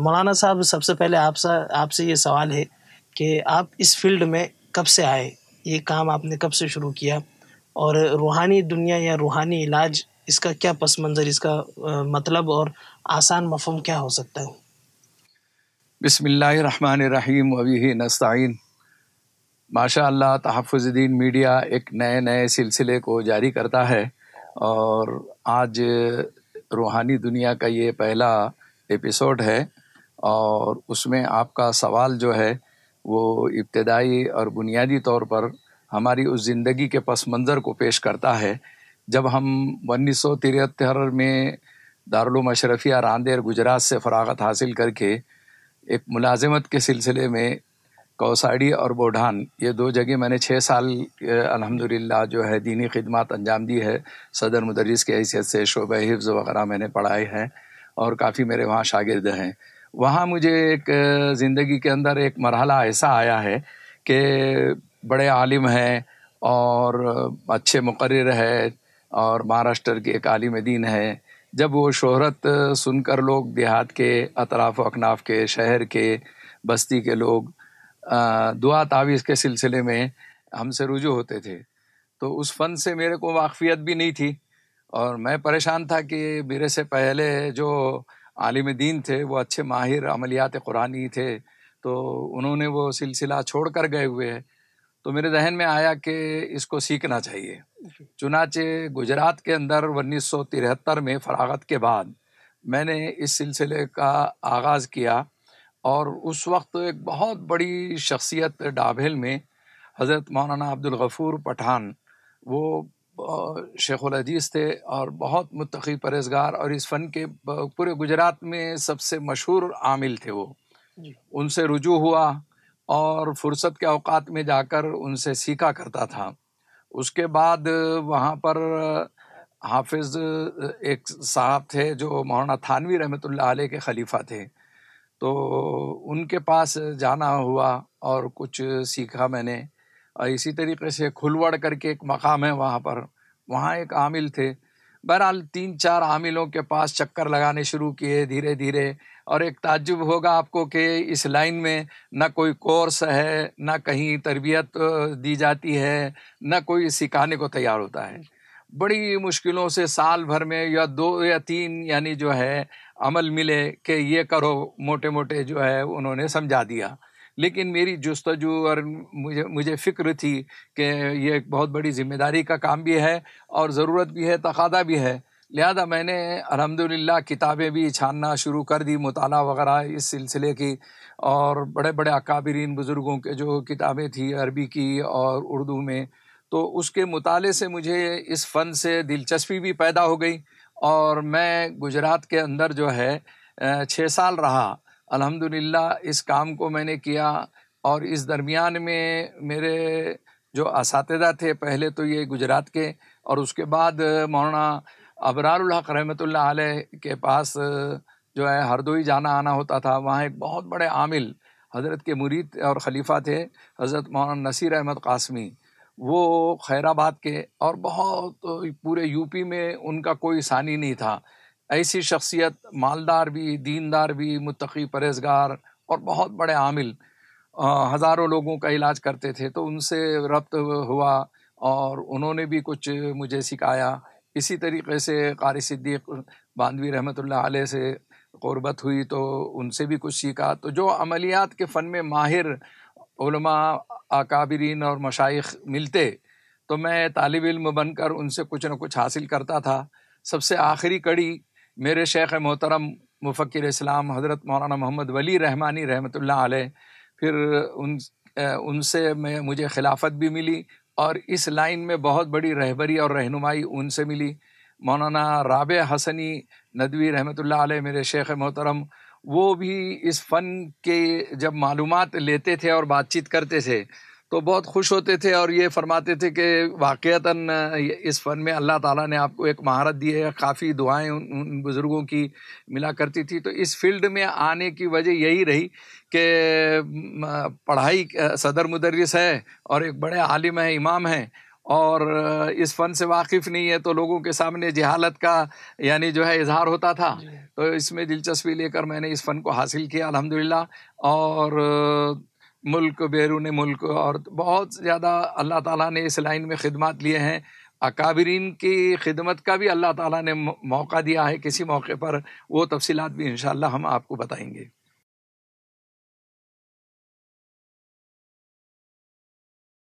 मौलाना साहब सबसे पहले आपसे आपसे ये सवाल है कि आप इस फील्ड में कब से आए ये काम आपने कब से शुरू किया और रूहानी दुनिया या रूहानी इलाज इसका क्या पस मंज़र इसका मतलब और आसान मफहम क्या हो सकता है बिसमीम अभी नस्ताइन माशा अल्लाह तहफ़ुद्दीन मीडिया एक नए नए सिलसिले को जारी करता है और आज रूहानी दुनिया का ये पहला एपिसोड है और उसमें आपका सवाल जो है वो इब्तदाई और बुनियादी तौर पर हमारी उस ज़िंदगी के पस मंज़र को पेश करता है जब हम उन्नीस सौ तिहत्तर में दारुल अशरफिया रानदेर गुजरात से फरागत हासिल करके एक मुलाजमत के सिलसिले में कौसाड़ी और बोढ़ान ये दो जगह मैंने छः साल अल्हम्दुलिल्लाह जो है दीनी खिदमत अंजाम दी है सदर मदरस की हैसियत से शोब हिफ्ज़ वगैरह मैंने पढ़ाए हैं और काफ़ी मेरे वहाँ शागिर्द हैं वहाँ मुझे एक ज़िंदगी के अंदर एक मरहला ऐसा आया है कि बड़े आलिम हैं और अच्छे मुकर है और महाराष्ट्र के एक आलिम दीन है जब वो शोहरत सुनकर लोग देहात के अतराफ अकनाफ के शहर के बस्ती के लोग दुआ तावीज़ के सिलसिले में हमसे रुजू होते थे तो उस फ़न से मेरे को वाकफियत भी नहीं थी और मैं परेशान था कि मेरे से पहले जो आलिम दीन थे वो अच्छे माहिर अमलियात कुरानी थे तो उन्होंने वो सिलसिला छोड़ कर गए हुए हैं तो मेरे जहन में आया कि इसको सीखना चाहिए चुनाचे गुजरात के अंदर उन्नीस में फरागत के बाद मैंने इस सिलसिले का आगाज़ किया और उस वक्त एक बहुत बड़ी शख्सियत डाभेल में हज़रत मौलाना अब्दुल गफ़ूर पठान वो शेख अजीज थे और बहुत मतखी परहेजगार और इस फ़न के पूरे गुजरात में सबसे मशहूर आमिल थे वो उनसे रुजू हुआ और फुर्सत के अवकात में जाकर उनसे सीखा करता था उसके बाद वहाँ पर हाफिज एक साहब थे जो मौलाना थानवी रहमत आल के खलीफा थे तो उनके पास जाना हुआ और कुछ सीखा मैंने और इसी तरीके से खुलवड़ करके एक मकाम है वहाँ पर वहाँ एक आमिल थे बहरहाल तीन चार आमिलों के पास चक्कर लगाने शुरू किए धीरे धीरे और एक ताज्जुब होगा आपको कि इस लाइन में ना कोई कोर्स है ना कहीं तरबियत दी जाती है ना कोई सिखाने को तैयार होता है बड़ी मुश्किलों से साल भर में या दो या तीन यानी जो है अमल मिले कि ये करो मोटे मोटे जो है उन्होंने समझा दिया लेकिन मेरी जस्तजू और मुझे मुझे फ़िक्र थी कि ये एक बहुत बड़ी जिम्मेदारी का काम भी है और ज़रूरत भी है तकादा भी है लिहाजा मैंने अलहमदिल्ला किताबें भी छानना शुरू कर दी मताल वगैरह इस सिलसिले की और बड़े बड़े अकाबरीन बुज़ुर्गों के जो किताबें थी अरबी की और उर्दू में तो उसके मुताले से मुझे इस फ़न से दिलचस्पी भी पैदा हो गई और मैं गुजरात के अंदर जो है छः साल रहा अल्हम्दुलिल्लाह इस काम को मैंने किया और इस दरमियान में मेरे जो इस थे पहले तो ये गुजरात के और उसके बाद मौलाना रहमतुल्लाह रहमत के पास जो है हरदोई जाना आना होता था वहाँ एक बहुत बड़े आमिल हज़रत के मुरीद और खलीफा थे हज़रत मौलाना नसीर अहमद कासमी वो खैराबाद के और बहुत पूरे यूपी में उनका कोई सानी नहीं था ऐसी शख्सियत मालदार भी दीनदार भी मुतकी परहेजगार और बहुत बड़े आमिल हज़ारों लोगों का इलाज करते थे तो उनसे रब्त हुआ और उन्होंने भी कुछ मुझे सिखाया इसी तरीके से कारी सिद्दीक बानवी रहमत आल से क़ुरबत हुई तो उनसे भी कुछ सीखा तो जो अमलियात के फ़न में माहिर अकाबरीन और मशाइ मिलते तो मैं तालब इल्म बनकर उनसे कुछ न कुछ हासिल करता था सबसे आखिरी कड़ी मेरे शेख मोहतरम मुफ़िर इस्लाम हज़रत मौलाना मोहम्मद वली रहमानी रहमत आलह फिर उन उनसे मैं मुझे खिलाफत भी मिली और इस लाइन में बहुत बड़ी रहबरी और रहनुमाई उनसे मिली मौलाना राब हसनी नदवी रहमत आलह मेरे शेख मोहतरम वो भी इस फ़न के जब मालूम लेते थे और बातचीत करते थे तो बहुत खुश होते थे और ये फरमाते थे कि वाक़ता इस फ़न में अल्लाह ताला ने आपको एक महारत दी है काफ़ी दुआएं उन, उन बुज़ुर्गों की मिला करती थी तो इस फील्ड में आने की वजह यही रही कि पढ़ाई सदर मुदरस है और एक बड़े आलिम है इमाम हैं और इस फ़न से वाकिफ़ नहीं है तो लोगों के सामने जहालत का यानी जो है इजहार होता था तो इसमें दिलचस्पी लेकर मैंने इस फ़न को हासिल किया अलहमदिल्ला और मुल्क बैरून मुल्क और बहुत ज़्यादा अल्लाह ताला ने इस लाइन में खिदमत लिए हैं अकाबरीन की खिदमत का भी अल्लाह ताला ने मौका दिया है किसी मौके पर वो तफसीत भी इन हम आपको बताएंगे